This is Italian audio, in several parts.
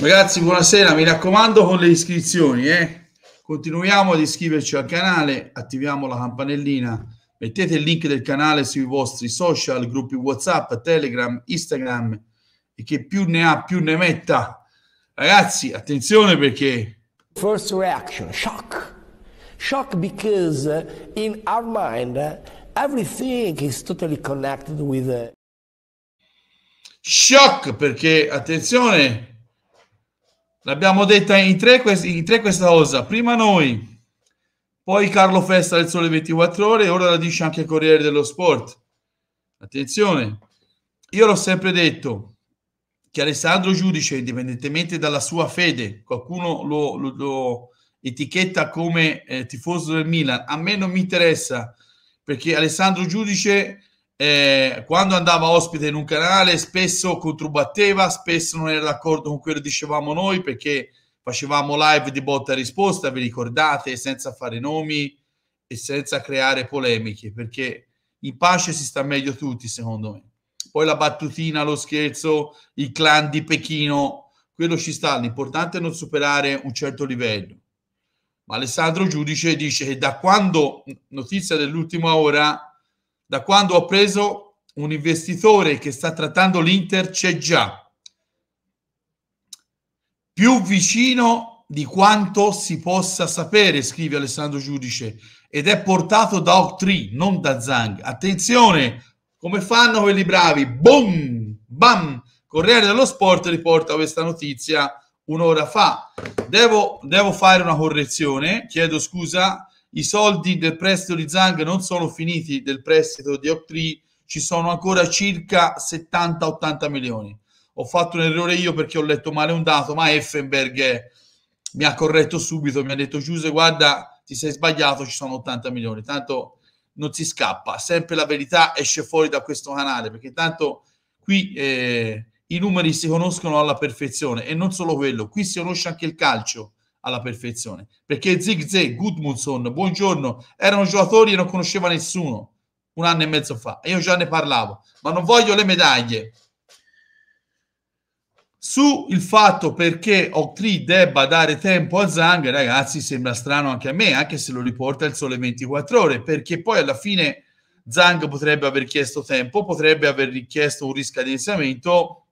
Ragazzi, buonasera, mi raccomando con le iscrizioni, eh? Continuiamo ad iscriverci al canale, attiviamo la campanellina, mettete il link del canale sui vostri social, gruppi WhatsApp, Telegram, Instagram e che più ne ha più ne metta. Ragazzi, attenzione perché First reaction, shock. Shock because in our mind everything is totally connected with uh, Shock perché attenzione L'abbiamo detta in tre, in tre questa cosa. Prima noi, poi Carlo Festa del Sole 24 Ore ora la dice anche Corriere dello Sport. Attenzione, io l'ho sempre detto che Alessandro Giudice, indipendentemente dalla sua fede, qualcuno lo, lo, lo etichetta come eh, tifoso del Milan, a me non mi interessa perché Alessandro Giudice eh, quando andava ospite in un canale spesso controbatteva, spesso non era d'accordo con quello che dicevamo noi perché facevamo live di botta e risposta, vi ricordate, senza fare nomi e senza creare polemiche, perché in pace si sta meglio tutti, secondo me. Poi la battutina, lo scherzo, il clan di Pechino, quello ci sta, l'importante è non superare un certo livello. Ma Alessandro Giudice dice che da quando, notizia dell'ultima ora, da quando ho preso un investitore che sta trattando l'Inter c'è già più vicino di quanto si possa sapere, scrive Alessandro Giudice, ed è portato da Octree, non da Zang. Attenzione, come fanno quelli bravi? Boom, bam, Corriere dello Sport riporta questa notizia un'ora fa. Devo, devo fare una correzione, chiedo scusa i soldi del prestito di Zang non sono finiti del prestito di Octree, ci sono ancora circa 70-80 milioni. Ho fatto un errore io perché ho letto male un dato, ma Effenberg è, mi ha corretto subito, mi ha detto Giuse, guarda, ti sei sbagliato, ci sono 80 milioni. Tanto non si scappa, sempre la verità esce fuori da questo canale, perché tanto qui eh, i numeri si conoscono alla perfezione e non solo quello, qui si conosce anche il calcio alla perfezione. Perché Zig Zag, Gudmundsson, buongiorno, erano giocatori e non conosceva nessuno un anno e mezzo fa. Io già ne parlavo, ma non voglio le medaglie. Su il fatto perché Octree debba dare tempo a Zang, ragazzi, sembra strano anche a me, anche se lo riporta il sole 24 ore, perché poi alla fine Zang potrebbe aver chiesto tempo, potrebbe aver richiesto un riscadenziamento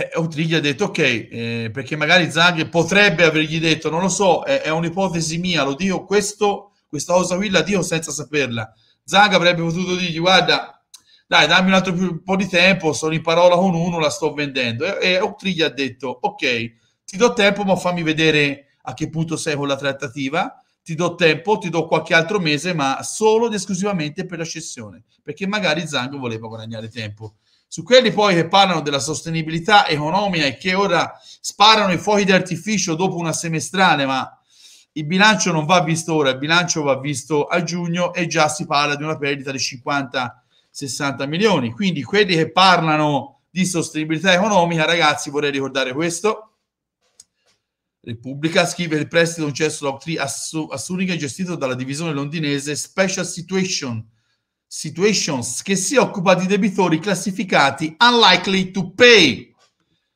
eh, Otriglia ha detto ok, eh, perché magari Zang potrebbe avergli detto, non lo so, è, è un'ipotesi mia, lo dico questo, questa cosa qui la dico senza saperla. Zang avrebbe potuto dirgli guarda, dai, dammi un altro po' di tempo, sono in parola con uno, la sto vendendo. E, e Otriglia ha detto ok, ti do tempo, ma fammi vedere a che punto sei con la trattativa, ti do tempo, ti do qualche altro mese, ma solo ed esclusivamente per la cessione, perché magari Zang voleva guadagnare tempo. Su quelli poi che parlano della sostenibilità economica e che ora sparano i fuochi d'artificio dopo una semestrale, ma il bilancio non va visto ora, il bilancio va visto a giugno e già si parla di una perdita di 50-60 milioni. Quindi quelli che parlano di sostenibilità economica, ragazzi, vorrei ricordare questo. Repubblica scrive il prestito concesso da Octree a Zurigo gestito dalla divisione londinese Special Situation Situations che si occupa di debitori classificati unlikely to pay.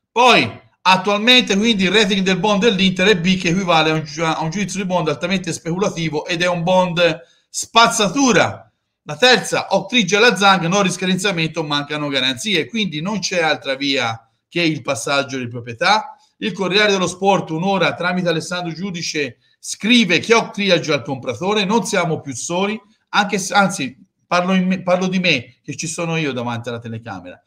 Poi attualmente quindi il rating del bond dell'Inter è B che equivale a un, giudizio di bond altamente speculativo ed è un bond spazzatura. La terza, Octrige e la Zang, non riscadenziamento, mancano garanzie, quindi non c'è altra via che il passaggio di proprietà. Il Corriere dello Sport, un'ora tramite Alessandro Giudice, scrive che Octriage al compratore, non siamo più soli, anche se, anzi parlo, in me, parlo di me, che ci sono io davanti alla telecamera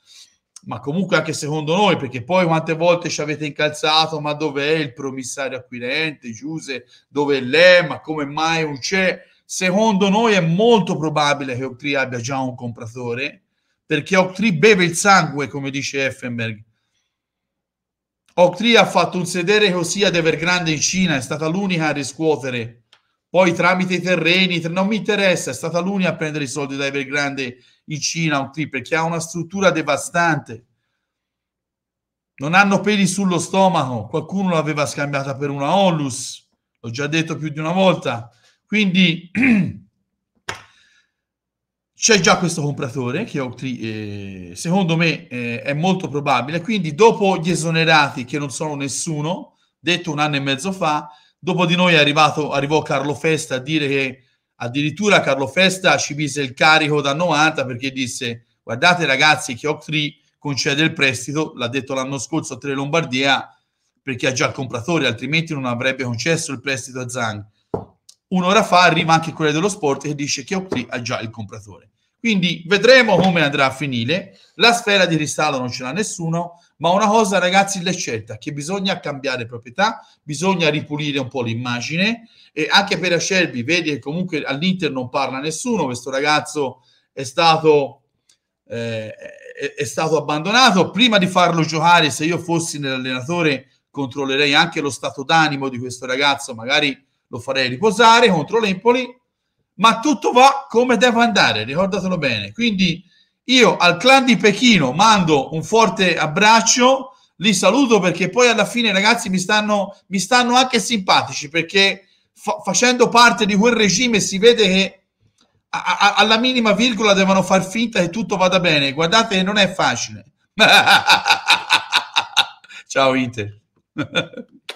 ma comunque anche secondo noi, perché poi quante volte ci avete incalzato, ma dov'è il promissario acquirente, Giuse, dove lei, ma come mai non c'è? Secondo noi è molto probabile che Octree abbia già un compratore, perché Octree beve il sangue, come dice Effenberg. Octree ha fatto un sedere così ad Evergrande in Cina, è stata l'unica a riscuotere poi tramite i terreni, non mi interessa, è stata l'Uni a prendere i soldi da Evergrande in Cina, un trip, perché ha una struttura devastante. Non hanno peli sullo stomaco, qualcuno l'aveva scambiata per una Onlus, l'ho già detto più di una volta. Quindi c'è già questo compratore che Octri, eh, secondo me eh, è molto probabile. Quindi dopo gli esonerati, che non sono nessuno, detto un anno e mezzo fa, Dopo di noi è arrivato, arrivò Carlo Festa a dire che addirittura Carlo Festa ci mise il carico da 90 perché disse guardate ragazzi che Octree concede il prestito, l'ha detto l'anno scorso a Tre Lombardia perché ha già il compratore, altrimenti non avrebbe concesso il prestito a Zang. Un'ora fa arriva anche quella dello sport che dice che Octree ha già il compratore. Quindi vedremo come andrà a finire. La sfera di ristallo non ce l'ha nessuno, ma una cosa, ragazzi, l'è certa, che bisogna cambiare proprietà, bisogna ripulire un po' l'immagine e anche per Acerbi, vedi che comunque all'Inter non parla nessuno, questo ragazzo è stato, eh, è stato abbandonato. Prima di farlo giocare, se io fossi nell'allenatore, controllerei anche lo stato d'animo di questo ragazzo, magari lo farei riposare contro l'Empoli, ma tutto va come deve andare, ricordatelo bene. Quindi io al clan di Pechino mando un forte abbraccio, li saluto perché poi alla fine ragazzi mi stanno, mi stanno anche simpatici perché fa- facendo parte di quel regime si vede che a- a- alla minima virgola devono far finta che tutto vada bene. Guardate che non è facile. Ciao Ite.